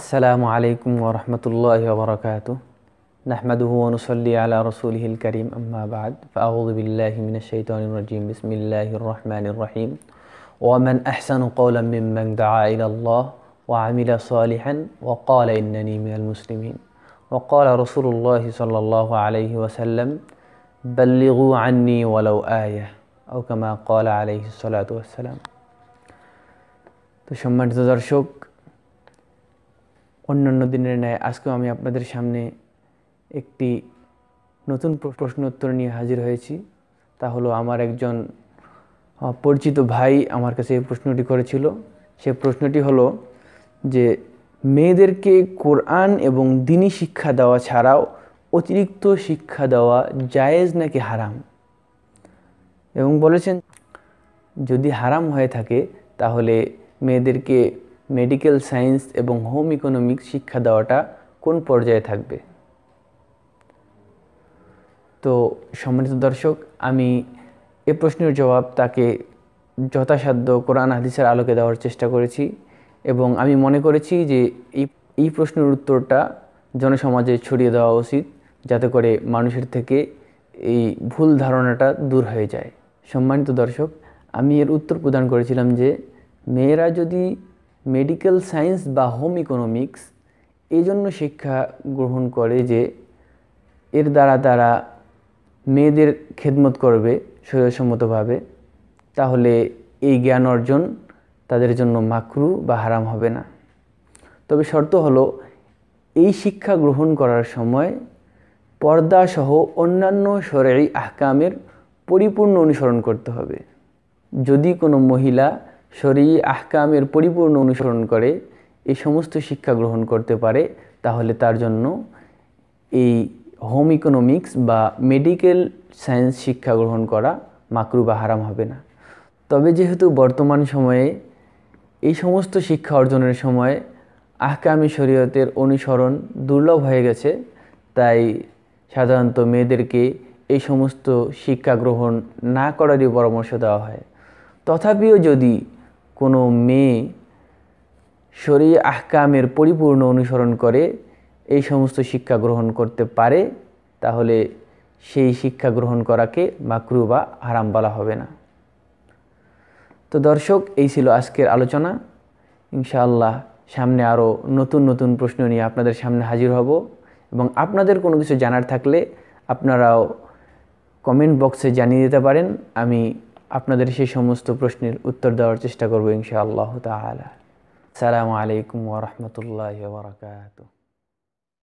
السلام عليكم ورحمة الله وبركاته نحمده ونصلي على رسوله الكريم أما بعد فأعوذ بالله من الشيطان الرجيم بسم الله الرحمن الرحيم ومن أحسن قولا ممن دعا إلى الله وعمل صالحا وقال إنني من المسلمين وقال رسول الله صلى الله عليه وسلم بلغوا عني ولو آية أو كما قال عليه الصلاة والسلام تشمت زرشوك অন্যান্য দিনের ন্যায় আজকেও আমি আপনাদের সামনে একটি নতুন প্রশ্ন উত্তর নিয়ে হাজির হয়েছি তা হলো আমার একজন পরিচিত ভাই আমার কাছে এই প্রশ্নটি করেছিল সে প্রশ্নটি হলো যে মেয়েদেরকে কোরআন এবং দিনী শিক্ষা দেওয়া ছাড়াও অতিরিক্ত শিক্ষা দেওয়া জায়েজ নাকি হারাম এবং বলেছেন যদি হারাম হয়ে থাকে তাহলে মেয়েদেরকে মেডিকেল সায়েন্স এবং হোম ইকোনমিক্স শিক্ষা দেওয়াটা কোন পর্যায়ে থাকবে তো সম্মানিত দর্শক আমি এ প্রশ্নের জবাব তাকে যথাসাধ্য কোরআন হাদিসের আলোকে দেওয়ার চেষ্টা করেছি এবং আমি মনে করেছি যে এই এই প্রশ্নের উত্তরটা জনসমাজে ছড়িয়ে দেওয়া উচিত যাতে করে মানুষের থেকে এই ভুল ধারণাটা দূর হয়ে যায় সম্মানিত দর্শক আমি এর উত্তর প্রদান করেছিলাম যে মেয়েরা যদি মেডিকেল সায়েন্স বা হোম ইকোনমিক্স এই জন্য শিক্ষা গ্রহণ করে যে এর দ্বারা তারা মেয়েদের খেদমত করবে শরীরসম্মতভাবে তাহলে এই জ্ঞান অর্জন তাদের জন্য মাকরু বা হারাম হবে না তবে শর্ত হলো এই শিক্ষা গ্রহণ করার সময় পর্দাসহ অন্যান্য শরীরী আহকামের পরিপূর্ণ অনুসরণ করতে হবে যদি কোনো মহিলা শরী আহকামের পরিপূর্ণ অনুসরণ করে এই সমস্ত শিক্ষা গ্রহণ করতে পারে তাহলে তার জন্য এই হোম ইকোনমিক্স বা মেডিকেল সায়েন্স শিক্ষা গ্রহণ করা মাকরু বা হারাম হবে না তবে যেহেতু বর্তমান সময়ে এই সমস্ত শিক্ষা অর্জনের সময় আহকামি শরীয়তের অনুসরণ দুর্লভ হয়ে গেছে তাই সাধারণত মেয়েদেরকে এই সমস্ত শিক্ষা গ্রহণ না করারই পরামর্শ দেওয়া হয় তথাপিও যদি কোনো মেয়ে শরী আহকামের পরিপূর্ণ অনুসরণ করে এই সমস্ত শিক্ষা গ্রহণ করতে পারে তাহলে সেই শিক্ষা গ্রহণ করাকে মাকরু বা হারাম বলা হবে না তো দর্শক এই ছিল আজকের আলোচনা ইনশাআল্লাহ সামনে আরও নতুন নতুন প্রশ্ন নিয়ে আপনাদের সামনে হাজির হব এবং আপনাদের কোনো কিছু জানার থাকলে আপনারাও কমেন্ট বক্সে জানিয়ে দিতে পারেন আমি আপনাদের সেই সমস্ত প্রশ্নের উত্তর দেওয়ার চেষ্টা করবো ইনশাআল্লাহ তালা সালামু আলাইকুম ওরহমতুল্লাহ বারকাত